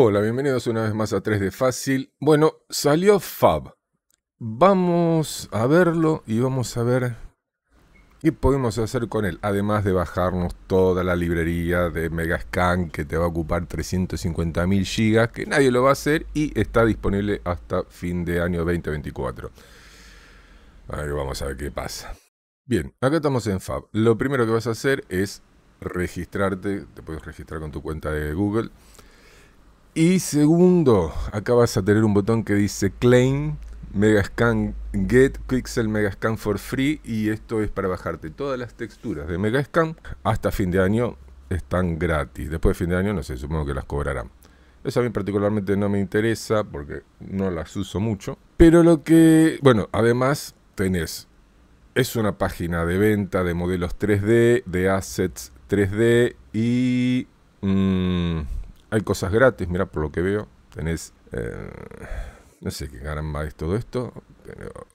Hola, bienvenidos una vez más a 3D Fácil. Bueno, salió Fab. Vamos a verlo y vamos a ver qué podemos hacer con él. Además de bajarnos toda la librería de Megascan que te va a ocupar 350.000 gigas, que nadie lo va a hacer y está disponible hasta fin de año 2024. A ver, vamos a ver qué pasa. Bien, acá estamos en Fab. Lo primero que vas a hacer es registrarte. Te puedes registrar con tu cuenta de Google y segundo, acá vas a tener un botón que dice Claim Megascan Get Pixel Megascan for Free y esto es para bajarte todas las texturas de Megascan hasta fin de año están gratis. Después de fin de año no sé, supongo que las cobrarán. Eso a mí particularmente no me interesa porque no las uso mucho. Pero lo que, bueno, además tenés, es una página de venta de modelos 3D, de assets 3D y... Mm, hay cosas gratis, mira por lo que veo. Tenés, eh, no sé qué caramba es todo esto,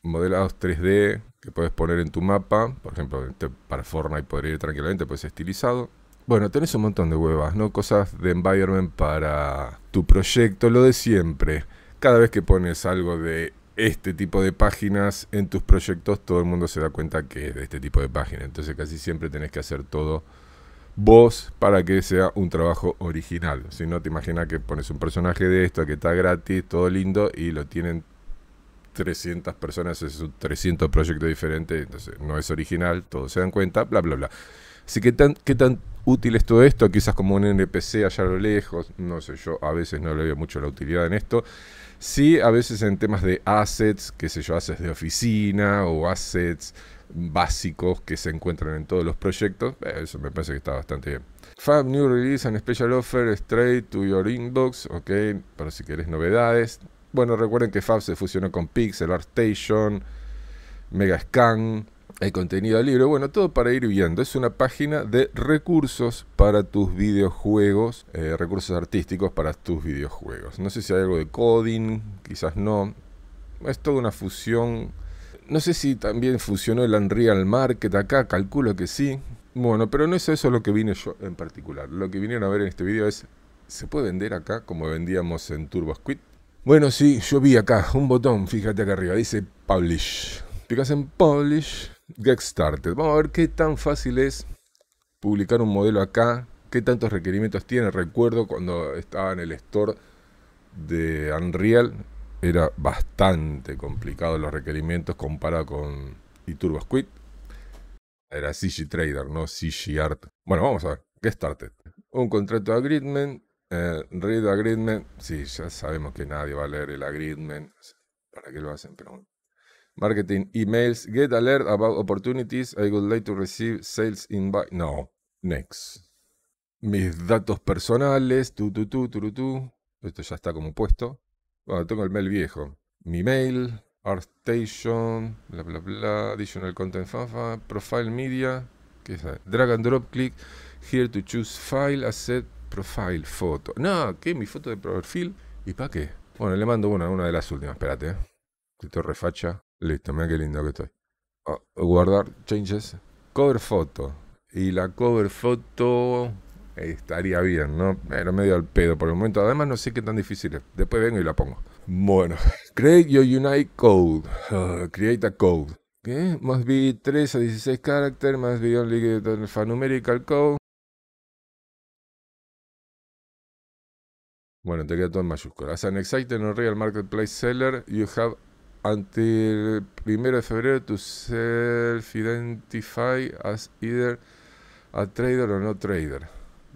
modelados 3D que puedes poner en tu mapa. Por ejemplo, para Fortnite podría ir tranquilamente, pues estilizado. Bueno, tenés un montón de huevas, ¿no? Cosas de environment para tu proyecto, lo de siempre. Cada vez que pones algo de este tipo de páginas en tus proyectos, todo el mundo se da cuenta que es de este tipo de página. Entonces casi siempre tenés que hacer todo vos para que sea un trabajo original. Si no, te imaginas que pones un personaje de esto que está gratis, todo lindo, y lo tienen 300 personas, es un 300 proyectos diferentes, entonces no es original, todos se dan cuenta, bla, bla, bla. Así que, tan, ¿qué tan útil es todo esto? Quizás como un NPC allá a lo lejos, no sé, yo a veces no le veo mucho la utilidad en esto. Sí, a veces en temas de assets, qué sé yo, haces de oficina o assets básicos que se encuentran en todos los proyectos. Eh, eso me parece que está bastante bien. Fab New Release and Special Offer Straight to Your Inbox, ok, para si querés novedades. Bueno, recuerden que Fab se fusionó con Pixel Artstation Station, Megascan, el contenido libre, bueno, todo para ir viendo. Es una página de recursos para tus videojuegos, eh, recursos artísticos para tus videojuegos. No sé si hay algo de coding, quizás no. Es toda una fusión no sé si también funcionó el Unreal Market acá, calculo que sí. Bueno, pero no es eso lo que vine yo en particular. Lo que vinieron a ver en este video es, ¿se puede vender acá como vendíamos en TurboSquid? Bueno, sí, yo vi acá un botón, fíjate acá arriba, dice Publish. Picas en Publish, Get Started. Vamos a ver qué tan fácil es publicar un modelo acá, qué tantos requerimientos tiene. Recuerdo cuando estaba en el store de Unreal, era bastante complicado los requerimientos comparado con Iturbo Squid. Era CG Trader, no CG Art. Bueno, vamos a ver. ¿Qué started? Un contrato de agreement. Eh, read agreement. Sí, ya sabemos que nadie va a leer el agreement. ¿Para qué lo hacen? Pero bueno. Marketing, emails, get alert about opportunities. I would like to receive sales invite. No, next. Mis datos personales, tu, tu. Esto ya está como puesto. Bueno, tengo el mail viejo. Mi mail, ArtStation, bla bla bla, Additional Content Fanfa, Profile Media, ¿qué es? Drag and drop click, here to choose file, asset, profile, foto. No, ¿qué? Mi foto de profile? ¿Y para qué? Bueno, le mando una, una de las últimas, espérate. ¿eh? refacha. Listo, mira qué lindo que estoy. Ah, guardar changes. Cover photo. Y la cover photo estaría bien, ¿no? Era medio al pedo por el momento. Además, no sé qué tan difícil es. Después vengo y la pongo. Bueno, create your Unite code. Ah, create a code. Must be 3 a 16 characters, must be only alphanumerical code. Bueno, te queda todo en mayúsculas. As an exciting or real marketplace seller, you have until 1 de febrero to self-identify as either a trader or no trader.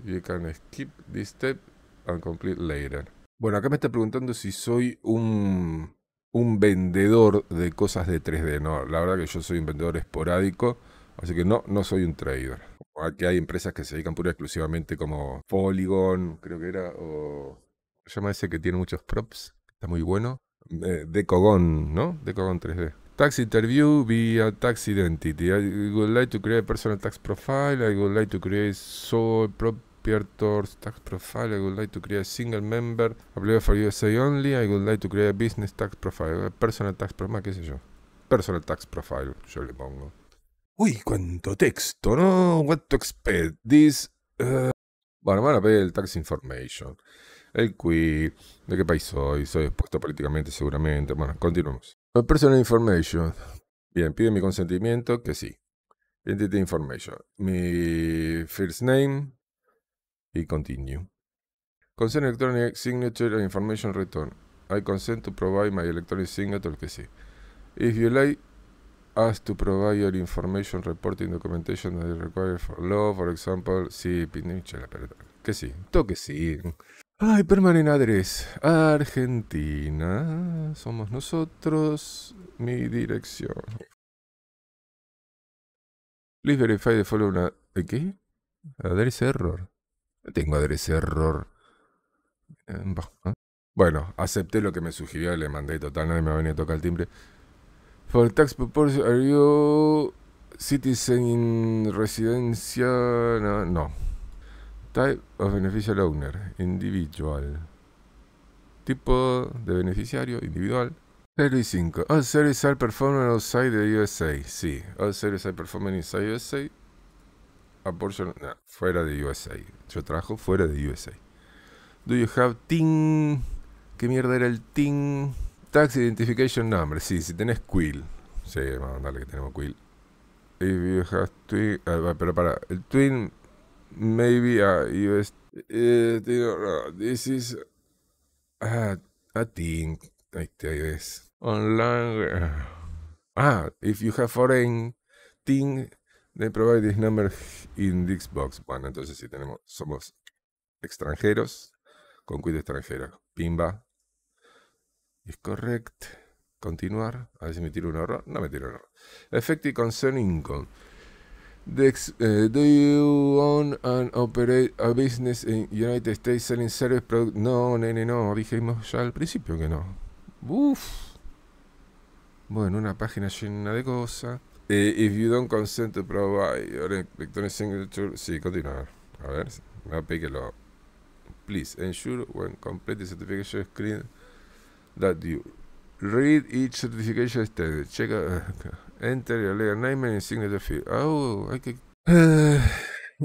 You can skip this step and complete later. Bueno, acá me está preguntando si soy un, vendedor de cosas de 3D. No, la verdad que yo soy un vendedor esporádico, así que no, no soy un trader. Aquí hay empresas que se dedican pura y exclusivamente como Polygon, creo que era, o... llama ese que tiene muchos props, está muy bueno. Eh, Decogon, ¿no? Decogon 3D. Tax interview via tax identity. I would like to create a personal tax profile. I would like to create sole prop Tax Profile. I would like to create a single member. Apply for USA only. I would like to create a business tax profile. Eh, personal tax profile, qué sé yo. Personal tax profile, yo le pongo. Uy, cuánto texto, ¿no? What to expect. This... Uh... Bueno, a pedir el tax information. El que ¿De qué país soy? Soy expuesto políticamente, seguramente. Bueno, continuamos. Personal information. Bien, pide mi consentimiento, que sí. Identity information. Mi first name, y continue. Consent electronic signature and information return. I consent to provide my electronic signature, que sí. If you like, ask to provide your information reporting documentation that is required for law, for example, sí, la que sí, toque sí. Ay, permanent address, Argentina, somos nosotros, mi dirección. Please verify the following, ¿qué? Address error tengo ese error. Em, bueno, acepté lo que me sugirió, le mandé total, nadie me va a venir a tocar el timbre. For tax purposes, are you citizen in residencia? No, Type of beneficial owner, individual. Tipo de beneficiario, individual. 0 y 5. All services are performed outside the USA. Sí, all oh, services are performed inside USA fuera de USA. Yo trabajo fuera de USA. Do you have ting? ¿Qué mierda era el ting? Tax Identification Number. Sí, si tenés Quill. Sí, vamos a que tenemos Quill. If you have ah, pero para. El Twin. Maybe a US. Eh, this is. A, a ting Ahí te ves. Online. Ah, ah if you have foreign. ting... They provide this number in this box. Bueno, entonces si tenemos, somos extranjeros, con cuidado extranjero. Pimba. Is correct. Continuar. A ver si me tiro un error. No me tiro un error. Effective concern income. Eh, do you own and operate a business in United States selling service product? No, nene, no. Dijimos ya al principio que no. Uf. Bueno, una página llena de cosas. Eh, if you don't consent to provide your electronic signature, sí, continuar. A ver, no lo. Please ensure when complete the certification screen that you read each certification statement. Check enter your legal name and signature field. Oh, hay que.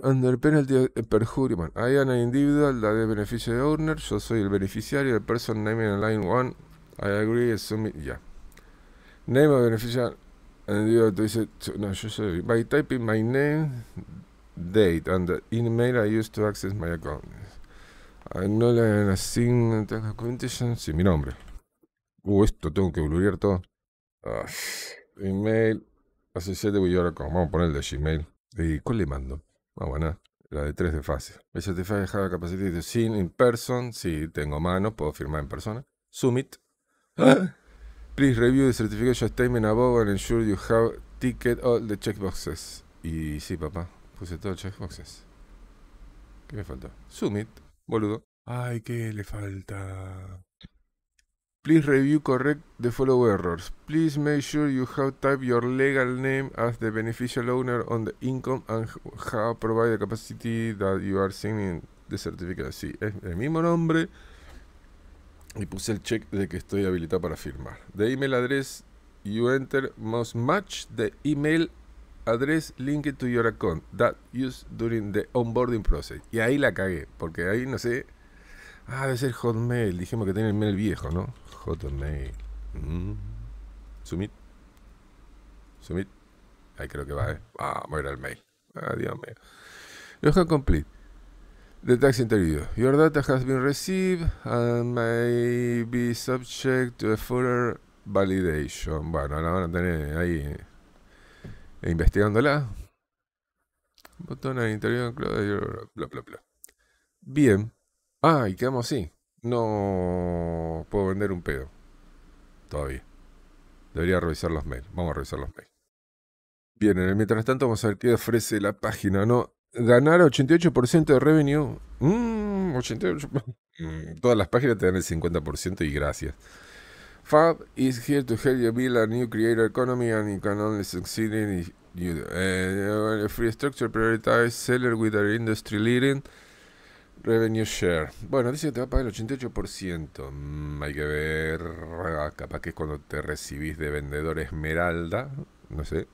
under penalty of man. Eh, I am an individual that is beneficiary owner. Yo soy el beneficiario. The person named in line one. I agree. Submit. Yeah. Name of beneficiary dice, no, yo soy, by typing my name, date, and the email I used to access my account. No le the condition, sí, mi nombre. Uh, esto tengo que bloquear todo. Uh, email, de with your account. Vamos a poner el de Gmail. ¿Y cuál le mando? Ah, bueno, la de 3 de fase. Ella te dejar de sin in person. si tengo mano, puedo firmar en persona. Summit. ¡Ah! Please review the certification statement above and ensure you have ticket all the checkboxes. Y sí, papá, puse todos los checkboxes. ¿Qué me falta? Submit, boludo. Ay, ¿qué le falta? Please review correct the follow errors. Please make sure you have typed your legal name as the beneficial owner on the income and have provided the capacity that you are signing the certificate. Sí, es el mismo nombre y puse el check de que estoy habilitado para firmar. The email address you enter must match the email address linked to your account that used during the onboarding process. Y ahí la cagué, porque ahí no sé. Ah, debe ser Hotmail. Dijimos que tiene el mail viejo, ¿no? Hotmail. Mm. Submit. Submit. Ahí creo que va, ¿eh? Ah, a ir al mail. Ah, Dios mío. complete. The tax interview. Your data has been received and may be subject to a further validation. Bueno, ahora van a tener ahí eh, investigándola. Botón al interior. Bla, bla, bla. Bien. Ah, y quedamos así. No puedo vender un pedo. Todavía. Debería revisar los mails. Vamos a revisar los mails. Bien, mientras tanto vamos a ver qué ofrece la página, ¿no? ganar 88% de revenue. Mmm, 88. Mm, todas las páginas te dan el 50% y gracias. Fab is here to help you build a new creator economy and you can only succeed in you, eh, free structure prioritize seller with our industry leading revenue share. Bueno, dice que te va a pagar el 88%. Mm, hay que ver, ah, capaz que es cuando te recibís de vendedor esmeralda, no sé.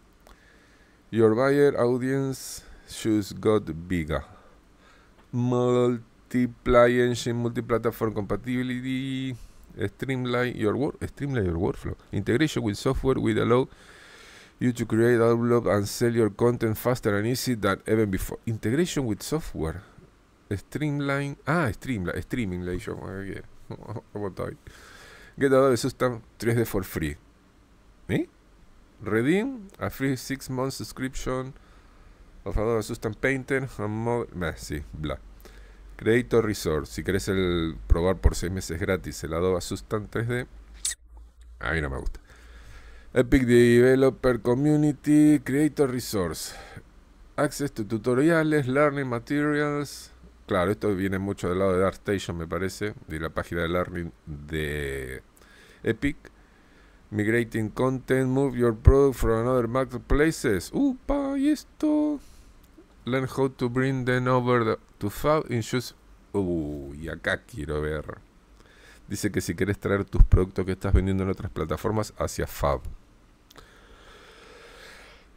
Your buyer audience shoes got bigger. multi engine, multi-platform compatibility. Streamline your work. Streamline your workflow. Integration with software will allow you to create, upload, and sell your content faster and easy than ever before. Integration with software. Streamline. Ah, streamline. Streaming, le dije. Okay. What Get Adobe 3D for free. ¿Eh? Redeem a free 6 month subscription. Por favor, asustan Painter, ah, sí, bla. Creator Resource. si querés el probar por seis meses gratis el Adobe Asustan 3D, a mí no me gusta. Epic Developer Community Creator Resource. Access to tutoriales, learning materials. Claro, esto viene mucho del lado de Station, me parece, de la página de learning de Epic. Migrating content, move your product from another marketplaces. Upa, y esto. Learn how to bring them over to fab in just. Uy, acá quiero ver. Dice que si quieres traer tus productos que estás vendiendo en otras plataformas hacia Fab.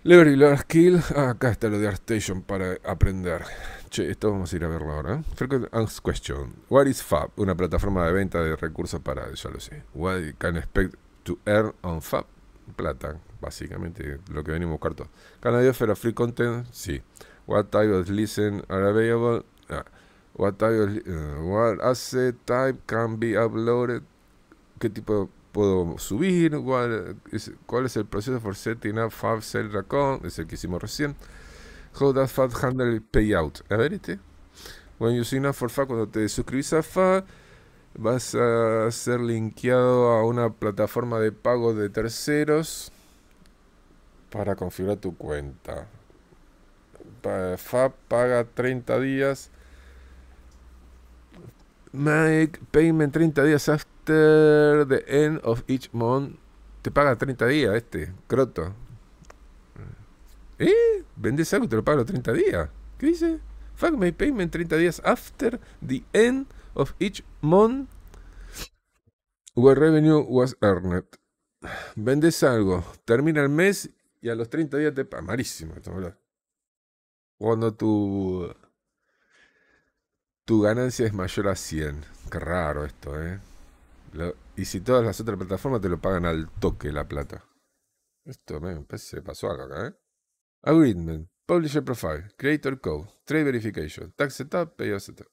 Lever y Learn Skill. acá está lo de ArtStation para aprender. Che, esto vamos a ir a verlo ahora. Frequent Ask Question. What is Fab? Una plataforma de venta de recursos para. Ya lo sé. What can expect to earn on Fab. Plata, básicamente, lo que venimos a buscar todo. offer a free content, sí. What type of listen are available? Ah. What type uh, what asset type can be uploaded? ¿Qué tipo puedo subir? Uh, ¿Cuál es el proceso for setting up Fab Cell Account? Es el que hicimos recién. How does Fab handle payout? A ver este. When you sign up for Fab, cuando te suscribís a Fab vas a ser linkeado a una plataforma de pago de terceros para configurar tu cuenta. FAP paga 30 días. Make payment 30 días after the end of each month. Te paga 30 días este, croto. ¿Eh? Vendes algo y te lo pago los 30 días? ¿Qué dice? Fuck my payment 30 días after the end of each month. Mon. revenue was earned. Vendes algo, termina el mes y a los 30 días te pagan. Marísimo Cuando tu. Tu ganancia es mayor a 100. Qué raro esto, ¿eh? y si todas las otras plataformas te lo pagan al toque la plata. Esto me parece pues, pasó algo acá, ¿eh? Agreement, Publisher Profile, Creator Code, Trade Verification, Tax Setup, Payoff Setup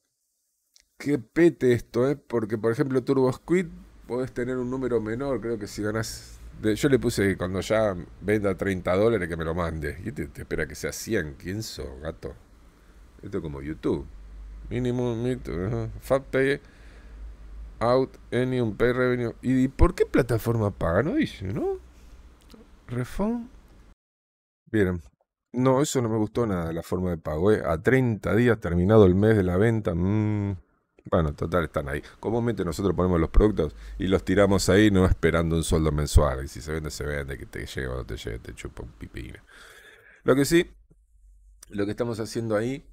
qué pete esto, ¿eh? Porque, por ejemplo, TurboSquid Squid podés tener un número menor, creo que si ganas, yo le puse cuando ya venda 30 dólares que me lo mande. Y este te, espera que sea 100, sos, gato. Esto es como YouTube. Mínimo, mínimo, pay Out, Any, pay Revenue. ¿Y por qué plataforma paga? No dice, ¿no? Refund. Bien. No, eso no me gustó nada, la forma de pago. ¿eh? A 30 días terminado el mes de la venta. Mmm bueno, total, están ahí. Comúnmente nosotros ponemos los productos y los tiramos ahí, no esperando un sueldo mensual. Y si se vende, se vende, que te llegue o no te llegue, te chupa un pipina. Lo que sí, lo que estamos haciendo ahí,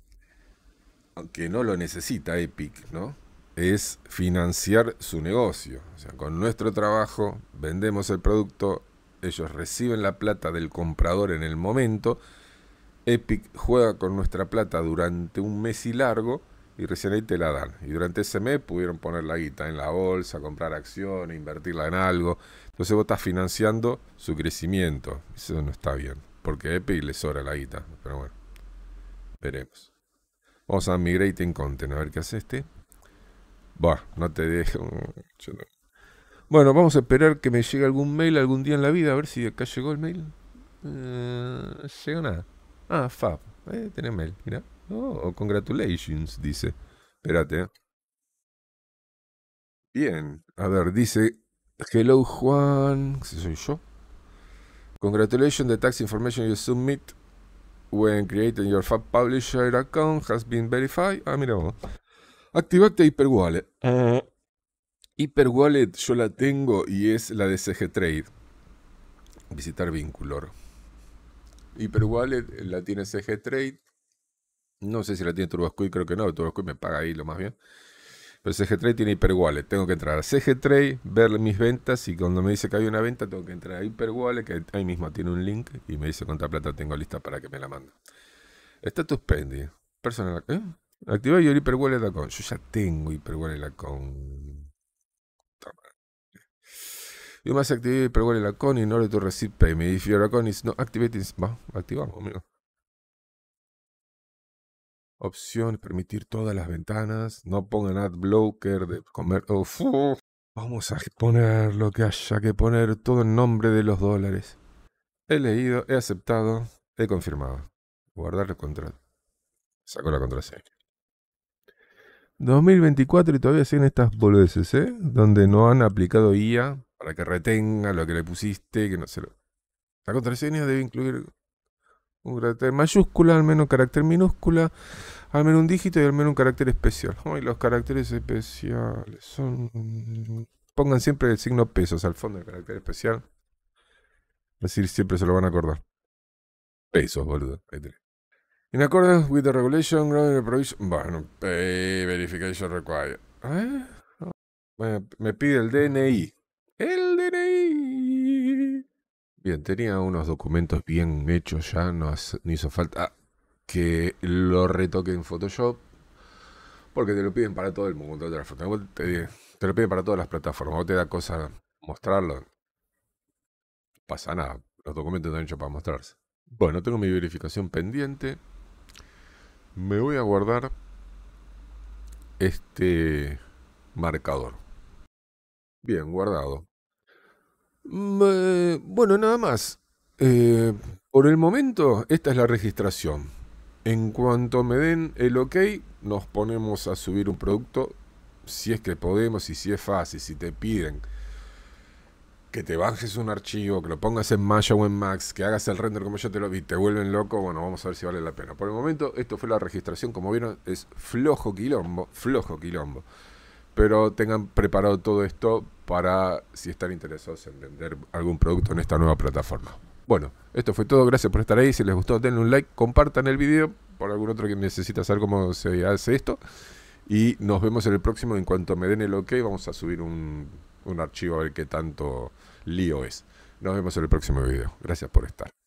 aunque no lo necesita Epic, ¿no? Es financiar su negocio. O sea, con nuestro trabajo vendemos el producto, ellos reciben la plata del comprador en el momento. Epic juega con nuestra plata durante un mes y largo y recién ahí te la dan. Y durante ese mes pudieron poner la guita en la bolsa, comprar acciones, invertirla en algo. Entonces vos estás financiando su crecimiento. Eso no está bien, porque EPI le sobra la guita. Pero bueno, veremos. Vamos a Migrating Content, a ver qué hace este. va no te dejo. Bueno, vamos a esperar que me llegue algún mail algún día en la vida, a ver si acá llegó el mail. Eh, llegó nada. Ah, Fab, eh, tenés mail, mira. Oh, congratulations, dice. Espérate. ¿eh? Bien, a ver, dice, hello Juan, ¿qué soy yo? Congratulations, the tax information you submit when creating your Fab Publisher account has been verified. Ah, mira vos. Activate Hyperwallet. Eh. Hyperwallet yo la tengo y es la de CG Trade. Visitar Vinculor. Hyperwallet la tiene CG Trade. No sé si la tiene TurboSquid, creo que no. TurboSquid me paga ahí lo más bien. Pero CG tiene HyperWallet. Tengo que entrar a CG ver mis ventas y cuando me dice que hay una venta, tengo que entrar a HyperWallet, que ahí mismo tiene un link y me dice cuánta plata tengo lista para que me la mande. Status pending. Personal. ¿eh? Activa yo el HyperWallet account. Yo ya tengo HyperWallet account. You must activate HyperWallet account in order to receive payment. If your account is not activated, activamos, amigo. Opción, permitir todas las ventanas. No pongan ad blocker de comer. Vamos a poner lo que haya que poner, todo en nombre de los dólares. He leído, he aceptado, he confirmado. Guardar el contrato. Sacó la contraseña. 2024 y todavía siguen estas boludeces, ¿eh? Donde no han aplicado IA para que retenga lo que le pusiste, que no se lo... La contraseña debe incluir un carácter mayúscula, al menos carácter minúscula, al menos un dígito y al menos un carácter especial. hoy los caracteres especiales son... Pongan siempre el signo pesos al fondo del carácter especial. Es decir, siempre se lo van a acordar. Pesos, boludo. Ahí tenés. In with the regulation, the provision. Bueno, eh, verification required. me pide el DNI. ¡El DNI! Bien, tenía unos documentos bien hechos ya, no, hizo falta que lo retoque en Photoshop, porque te lo piden para todo el mundo, te, lo, piden para todas las plataformas, o te da cosa mostrarlo. Pasa nada, los documentos están hechos para mostrarse. Bueno, tengo mi verificación pendiente. Me voy a guardar este marcador. Bien, guardado. Mm, eh, bueno, nada más. Eh, por el momento, esta es la registración. En cuanto me den el ok, nos ponemos a subir un producto si es que podemos y si es fácil, si te piden que te bajes un archivo, que lo pongas en Maya o en Max, que hagas el render como yo te lo vi, te vuelven loco, bueno, vamos a ver si vale la pena. Por el momento, esto fue la registración, como vieron, es flojo quilombo, flojo quilombo pero tengan preparado todo esto para si están interesados en vender algún producto en esta nueva plataforma. Bueno, esto fue todo, gracias por estar ahí, si les gustó denle un like, compartan el video por algún otro que necesita saber cómo se hace esto y nos vemos en el próximo, en cuanto me den el ok vamos a subir un, un archivo a ver qué tanto lío es. Nos vemos en el próximo video, gracias por estar.